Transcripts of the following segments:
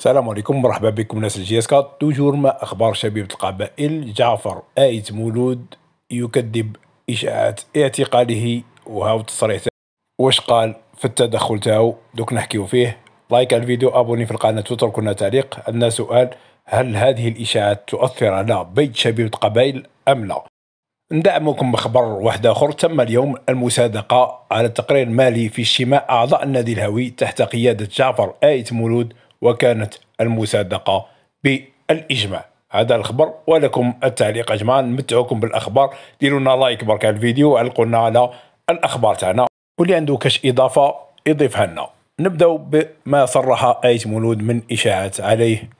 السلام عليكم مرحبا بكم ناس الجي اس توجور ما اخبار شبيبة القبائل جعفر آيت مولود يكذب اشاعات اعتقاله وهاو التصريح واش قال في التدخل تاعو دوك نحكيو فيه لايك على الفيديو ابوني في القناه واتركوا لنا تعليق عندنا سؤال هل هذه الاشاعات تؤثر على بيت شبيبة القبائل ام لا ندعمكم بخبر واحد اخر تم اليوم المصادقه على التقرير المالي في اجتماع اعضاء النادي الهوي تحت قياده جعفر آيت مولود وكانت المصادقة بالإجماع هذا الخبر ولكم التعليق أجمعا نمتعكم بالأخبار ديروا لنا لايك برك على الفيديو وعلقوا لنا على الأخبار تاعنا واللي عنده كاش إضافة يضيفها لنا نبداو بما صرح ايت مولود من إشاعات عليه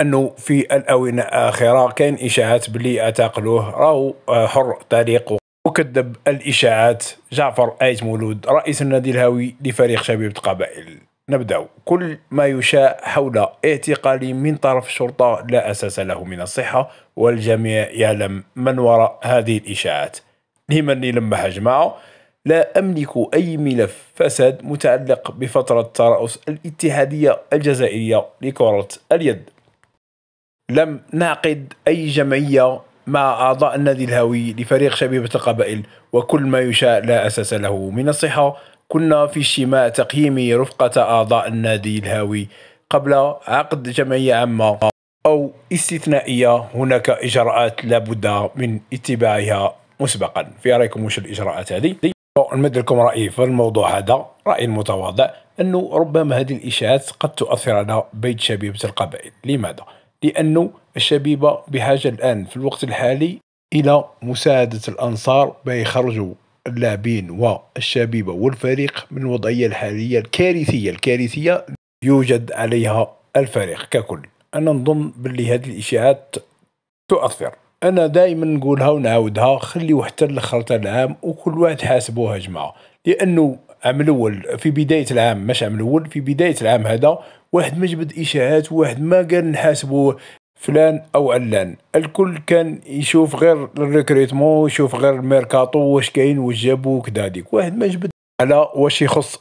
انه في الاونه الاخيره كاين اشاعات بلي اعتقلوه راهو آه، حر طريق وكذب الاشاعات جعفر ايت مولود رئيس النادي الهاوي لفريق شبيبه قبائل نبدأ كل ما يشاء حول اعتقالي من طرف الشرطة لا أساس له من الصحة والجميع يعلم من وراء هذه الإشاعات لمن لما جماعة لا أملك أي ملف فساد متعلق بفترة ترأس الاتحادية الجزائرية لكرة اليد لم نعقد أي جمعية مع أعضاء النادي الهوي لفريق شبيبة القبائل وكل ما يشاء لا أساس له من الصحة كنا في اجتماع تقييمي رفقة أعضاء النادي الهاوي قبل عقد جمعية عامة أو استثنائية هناك إجراءات لابد من اتباعها مسبقا في رأيكم وش الإجراءات هذه نمد لكم رأيي في الموضوع هذا رأي متواضع أنه ربما هذه الإشاعات قد تؤثر على بيت شبيبة القبائل لماذا؟ لأنه الشبيبة بحاجة الآن في الوقت الحالي إلى مساعدة الأنصار بيخرجوا اللاعبين والشبيبة والفريق من الوضعية الحالية الكارثية الكارثية يوجد عليها الفريق ككل أنا نظن باللي هذه الإشاعات تؤثر أنا دائما نقولها ونعاودها خليو حتى الآخر تاع العام وكل واحد حاسبوها جماعة لأنه عام الأول في بداية العام مش عام الأول في بداية العام هذا واحد ما جبد إشاعات واحد ما قال نحاسبوه فلان او علان الكل كان يشوف غير الريكريتمون يشوف غير الميركاتو واش كاين واش جابو وكذا هذيك واحد ما جبد على واش يخص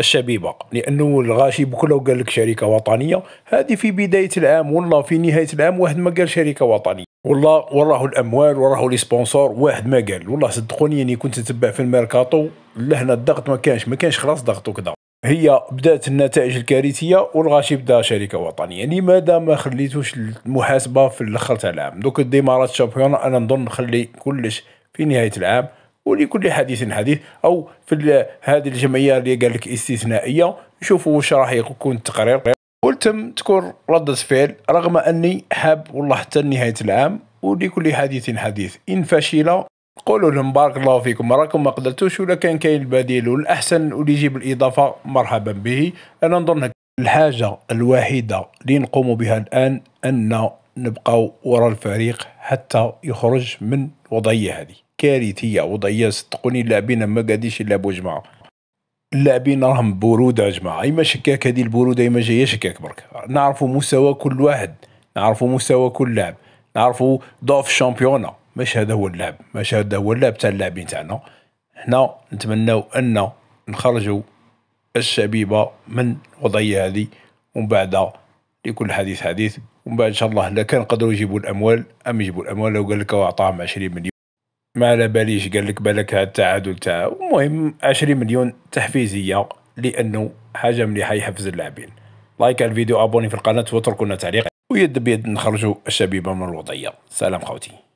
الشبيبه لانه الغاشي بكله وقال لك شركه وطنيه هذه في بدايه العام والله في نهايه العام واحد ما قال شركه وطنيه والله وراه الاموال وراه لي سبونسور واحد ما قال والله صدقوني اني يعني كنت نتبع في الميركاتو لهنا الضغط ما كانش ما كانش خلاص ضغط وكذا هي بدات النتائج الكارثيه والغاشي بدا شركه وطنيه لماذا يعني ما خليتوش المحاسبه في الاخر تاع العام دوك ديمارات الشامبيون انا نظن نخلي كلش في نهايه العام ولكل حديث حديث او في هذه الجمعيه اللي قال لك استثنائيه نشوفوا واش راح يكون التقرير ولتم تكون ردة فعل رغم اني حاب والله حتى نهايه العام ولكل حديث حديث ان فشل قولوا لهم بارك الله فيكم راكم ما قدرتوش ولا كان كاين البديل والاحسن واللي يجيب الاضافه مرحبا به انا نظن الحاجه الوحيده اللي نقوم بها الان ان نبقاو ورا الفريق حتى يخرج من وضعيه هذه كارثيه وضعيه صدقوني اللاعبين ما قاديش يلعبوا جماعه اللاعبين راهم بروده يا جماعه اما شكاك هذه البروده اما جايه شكاك برك نعرفوا مستوى كل واحد نعرفوا مستوى كل لاعب نعرفوا ضعف الشامبيونه ماشي هذا هو اللعب ماشي هذا هو اللعب تاع اللاعبين تاعنا حنا نتمناو ان نخرجوا الشبيبه من الوضعيه هذه ومن بعد لكل حديث حديث ومن بعد ان شاء الله لا كان قدروا يجيبوا الاموال ام يجيبوا الاموال لو قال لك اعطاهم 20 مليون ما على باليش قال لك بالك هذا التعادل تاع المهم 20 مليون تحفيزيه لانه حاجه مليحه يحفز اللاعبين لايك على الفيديو ابوني في القناه واتركوا لنا تعليق ويد بيد نخرجوا الشبيبه من الوضعيه سلام خوتي